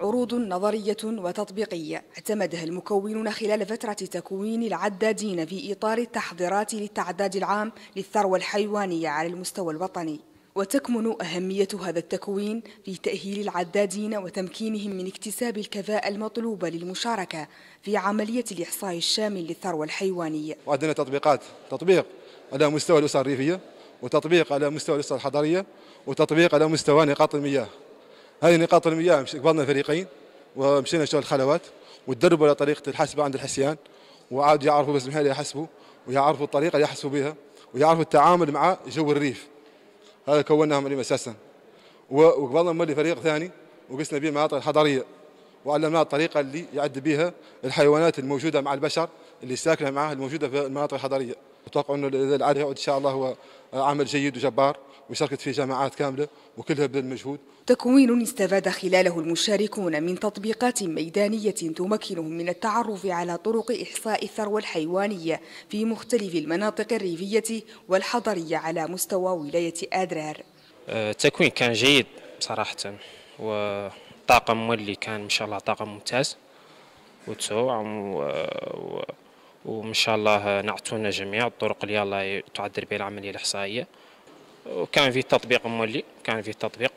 عروض نظرية وتطبيقية اعتمدها المكونون خلال فترة تكوين العدادين في إطار التحضيرات للتعداد العام للثروة الحيوانية على المستوى الوطني وتكمن أهمية هذا التكوين في تأهيل العدادين وتمكينهم من اكتساب الكفاءة المطلوبة للمشاركة في عملية الإحصاء الشامل للثروة الحيوانية وعندنا تطبيقات تطبيق على مستوى الأسر الريفية وتطبيق على مستوى الأسر الحضرية وتطبيق على مستوى نقاط المياه هذه نقاط المياه قبضنا الفريقين ومشينا نشتغل الخلوات وتدربوا على طريقه الحسبه عند الحسيان وعاد يعرفوا بس المحل يحسبوا ويعرفوا الطريقه اللي يحسبوا بها ويعرفوا التعامل مع جو الريف هذا كوناهم اليوم اساسا وقبلنا مولي فريق ثاني وقسنا به المناطق الحضريه وعلمناه الطريقه اللي يعد بها الحيوانات الموجوده مع البشر اللي ساكنه معاه الموجوده في المناطق الحضريه اتوقع انه العاده يعود ان شاء الله هو عمل جيد وجبار وشاركت في جامعات كاملة وكلها بذل مجهود تكوين استفاد خلاله المشاركون من تطبيقات ميدانية تمكنهم من التعرف على طرق إحصاء الثروة الحيوانية في مختلف المناطق الريفية والحضرية على مستوى ولاية أدرار التكوين أه، كان جيد صراحة وطاقم مولي كان إن شاء الله طاقم ممتاز وتسوع وإن شاء الله نعطونا جميع الطرق اللي الله تعدل بها العملية الإحصائية وكان فيه تطبيق مولي كان فيه تطبيق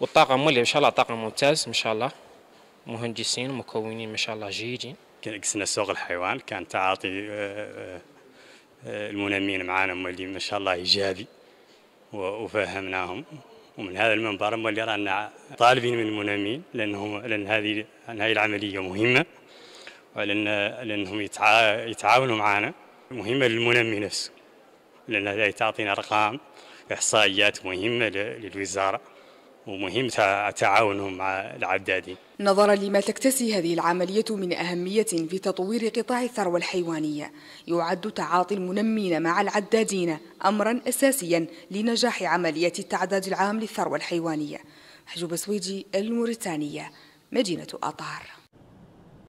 والطاقم مولي ان شاء الله طاقم ممتاز ان شاء الله مهندسين مكونين ما شاء الله جيدين كنا سوق الحيوان كان تعاطي آه، آه، المنمين معانا مولي ما شاء الله ايجابي وفهمناهم ومن هذا المنبر مولي رانا طالبين من المنمين لانهم لان هذه لان هذه العمليه مهمه ولان لانهم يتعاونوا معنا مهمه للمنمي نفسه لان هذا تعطينا ارقام إحصائيات مهمة للوزارة ومهم تعاونهم مع العدادين نظرا لما تكتسي هذه العملية من أهمية في تطوير قطاع الثروة الحيوانية يعد تعاطي المنمين مع العدادين أمرا أساسيا لنجاح عملية التعداد العام للثروة الحيوانية حجوب سويجي الموريتانية مدينة أطار